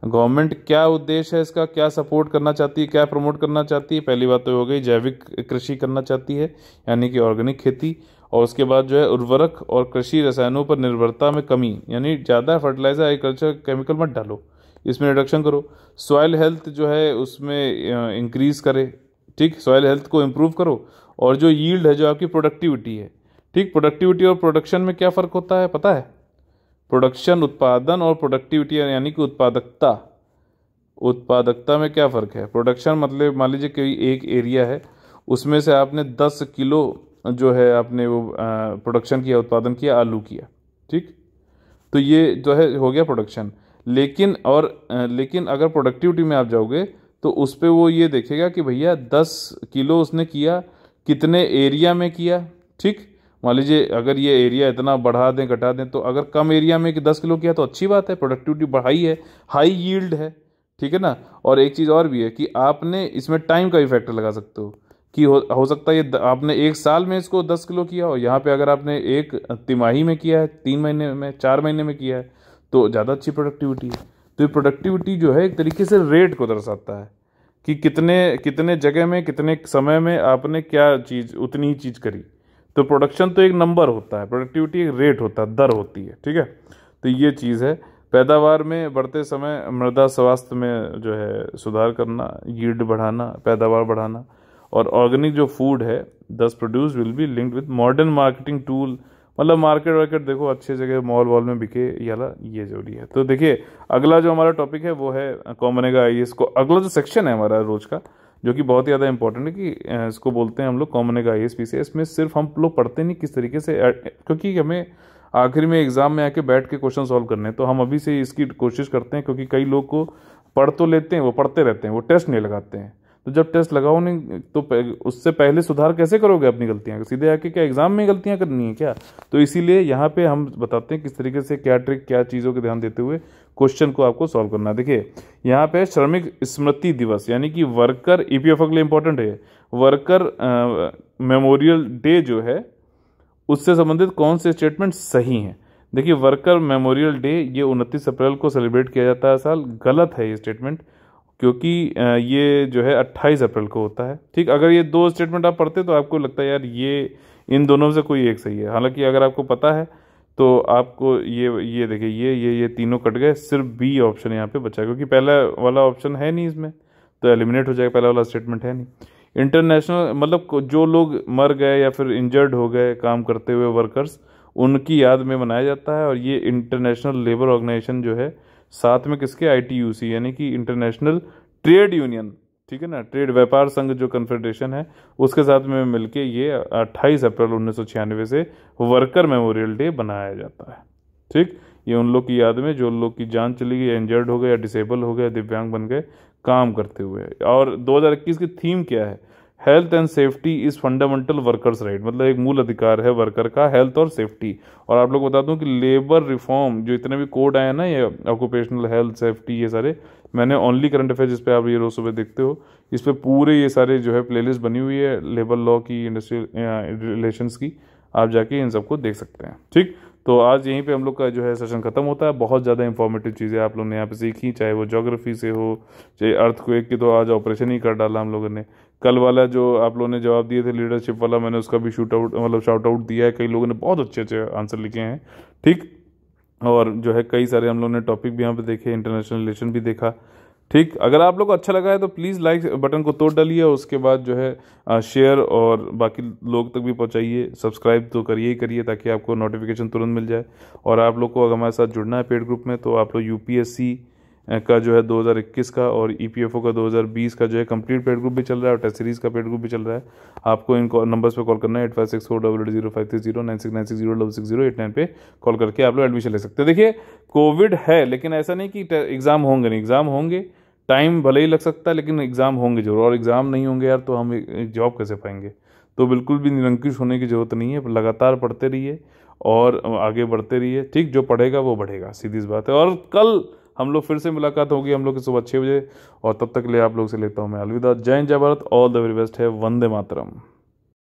गवर्नमेंट क्या उद्देश्य है इसका क्या सपोर्ट करना चाहती है क्या प्रमोट करना चाहती है पहली बात तो हो गई जैविक कृषि करना चाहती है यानी कि ऑर्गेनिक खेती और उसके बाद जो है उर्वरक और कृषि रसायनों पर निर्भरता में कमी यानी ज़्यादा फर्टिलाइज़र एग्रीकल्चर केमिकल मत डालो इसमें रिडक्शन करो सॉयल हेल्थ जो है उसमें इंक्रीज़ करे ठीक सॉयल हेल्थ को इम्प्रूव करो और जो यील्ड है जो आपकी प्रोडक्टिविटी है ठीक प्रोडक्टिविटी और प्रोडक्शन में क्या फ़र्क होता है पता है प्रोडक्शन उत्पादन और प्रोडक्टिविटी यानी कि उत्पादकता उत्पादकता में क्या फ़र्क है प्रोडक्शन मतलब मान लीजिए कोई एक एरिया है उसमें से आपने दस किलो जो है आपने वो प्रोडक्शन किया उत्पादन किया आलू किया ठीक तो ये जो है हो गया प्रोडक्शन लेकिन और लेकिन अगर प्रोडक्टिविटी में आप जाओगे तो उस पर वो ये देखेगा कि भैया दस किलो उसने किया कितने एरिया में किया ठीक मान लीजिए अगर ये एरिया इतना बढ़ा दें घटा दें तो अगर कम एरिया में कि दस किलो किया तो अच्छी बात है प्रोडक्टिविटी बढ़ाई है हाई यील्ड है ठीक है ना और एक चीज़ और भी है कि आपने इसमें टाइम का भी फैक्टर लगा सकते हो कि हो, हो सकता है ये आपने एक साल में इसको दस किलो किया और यहाँ पे अगर आपने एक तिमाही में किया है तीन महीने में चार महीने में किया है तो ज़्यादा अच्छी प्रोडक्टिविटी है तो ये प्रोडक्टिविटी जो है एक तरीके से रेट को दर्शाता है कि कितने कितने जगह में कितने समय में आपने क्या चीज़ उतनी ही चीज़ करी तो प्रोडक्शन तो एक नंबर होता है प्रोडक्टिविटी एक रेट होता है दर होती है ठीक है तो ये चीज़ है पैदावार में बढ़ते समय मृदा स्वास्थ्य में जो है सुधार करना यील्ड बढ़ाना पैदावार बढ़ाना और ऑर्गेनिक जो फूड है दस produce will be linked with modern marketing tool मतलब मार्केट वार्केट देखो अच्छे जगह मॉल वॉल में बिके याला ये जरूरी है तो देखिए अगला जो हमारा टॉपिक है वो है कॉमनेगा आई को अगला जो सेक्शन है हमारा रोज का जो कि बहुत ज़्यादा इंपॉर्टेंट है कि इसको बोलते हैं हम लोग कॉमन एक आई एस पी से इसमें सिर्फ हम लोग पढ़ते नहीं किस तरीके से क्योंकि हमें आखिरी में एग्ज़ाम में आके बैठ के क्वेश्चन सॉल्व करने हैं तो हम अभी से इसकी कोशिश करते हैं क्योंकि कई लोग को पढ़ तो लेते हैं वो पढ़ते रहते हैं वो टेस्ट नहीं लगाते हैं तो जब टेस्ट लगाओ नहीं तो उससे पहले सुधार कैसे करोगे अपनी गलतियाँ सीधे आके क्या एग्ज़ाम में गलतियाँ करनी है क्या तो इसीलिए यहाँ पे हम बताते हैं किस तरीके से क्या ट्रिक क्या चीज़ों के ध्यान देते हुए क्वेश्चन को आपको सॉल्व करना है देखिए यहाँ पे श्रमिक स्मृति दिवस यानी कि वर्कर ई e के लिए इंपॉर्टेंट है वर्कर मेमोरियल डे जो है उससे संबंधित कौन से स्टेटमेंट सही हैं देखिए वर्कर मेमोरियल डे ये उनतीस अप्रैल को सेलिब्रेट किया जाता है साल गलत है ये स्टेटमेंट क्योंकि ये जो है अट्ठाईस अप्रैल को होता है ठीक अगर ये दो स्टेटमेंट आप पढ़ते तो आपको लगता है यार ये इन दोनों से कोई एक सही है हालांकि अगर आपको पता है तो आपको ये ये देखिए ये ये ये तीनों कट गए सिर्फ बी ऑप्शन यहाँ पे बचा क्योंकि पहला वाला ऑप्शन है नहीं इसमें तो एलिमिनेट हो जाएगा पहला वाला स्टेटमेंट है नहीं इंटरनेशनल मतलब जो लोग मर गए या फिर इंजर्ड हो गए काम करते हुए वर्कर्स उनकी याद में मनाया जाता है और ये इंटरनेशनल लेबर ऑर्गेनाइजेशन जो है साथ में किसके आई यानी कि इंटरनेशनल ट्रेड यूनियन ठीक है ना ट्रेड व्यापार संघ जो कन्फेडरेशन है उसके साथ में मिलके ये 28 अप्रैल उन्नीस से वर्कर मेमोरियल डे बनाया जाता है ठीक ये उन लोग की याद में जो लोग की जान चली गई इंजर्ड हो गए या डिसेबल हो गए दिव्यांग बन गए काम करते हुए और 2021 की थीम क्या है health and safety is fundamental workers right मतलब एक मूल अधिकार है वर्कर का हेल्थ और सेफ्टी और आप लोग बता दूं कि लेबर रिफॉर्म जो इतने भी कोड आए हैं ना ये ऑक्यूपेशनल हेल्थ सेफ्टी ये सारे मैंने ओनली करंट अफेयर जिस आप ये रोज़ सुबह देखते हो इस पर पूरे ये सारे जो है प्लेलिस्ट बनी हुई है लेबर लॉ की इंडस्ट्रियल रिलेशंस की आप जाके इन सबको देख सकते हैं ठीक तो आज यहीं पे हम लोग का जो है सेशन ख़त्म होता है बहुत ज़्यादा इंफॉर्मेटिव चीज़ें आप लोग ने यहाँ पे सीखी चाहे वो जोग्राफी से हो चाहे अर्थ को एक की तो आज ऑपरेशन ही कर डाला हम लोगों ने कल वाला जो आप लोगों ने जवाब दिए थे लीडरशिप वाला मैंने उसका भी शूट आउट मतलब शाउट आउट दिया है कई लोगों ने बहुत अच्छे अच्छे आंसर लिखे हैं ठीक और जो है कई सारे हम लोग ने टॉपिक भी यहाँ पे देखे इंटरनेशनल रिलेशन भी देखा ठीक अगर आप लोग को अच्छा लगा है तो प्लीज़ लाइक बटन को तोड़ डालिए और उसके बाद जो है शेयर और बाकी लोग तक भी पहुँचाइए सब्सक्राइब तो करिए ही करिए ताकि आपको नोटिफिकेशन तुरंत मिल जाए और आप लोग को अगर हमारे साथ जुड़ना है पेड ग्रुप में तो आप लोग यू का जो है 2021 का और ई e का 2020 का जो है कंप्लीट पेड ग्रुप भी चल रहा है और टेस्ट सीरीज़ का पेड ग्रुप भी चल रहा है आपको इन नंबर्स पे कॉल करना है eight five six four double eight zero five three zero nine six nine six zero double six zero eight nine पे कॉल करके आप लोग एडमिशन ले सकते हैं देखिए कोविड है लेकिन ऐसा नहीं कि एग्ज़ाम होंगे नहीं एग्ज़ाम होंगे टाइम भले ही लग सकता है लेकिन एग्ज़ाम होंगे जरूर और एग्ज़ाम नहीं होंगे यार तो हम जॉब कैसे पाएंगे तो बिल्कुल भी निरंकुश होने की ज़रूरत नहीं है लगातार पढ़ते रहिए और आगे बढ़ते रहिए ठीक जो पढ़ेगा वो बढ़ेगा सीधी इस बात है और कल हम लोग फिर से मुलाकात होगी हम लोग की सुबह छः बजे और तब तक के लिए आप लोग से लेता हूँ मैं अलविदा जय जय Bharat all the very best है वंदे मातरम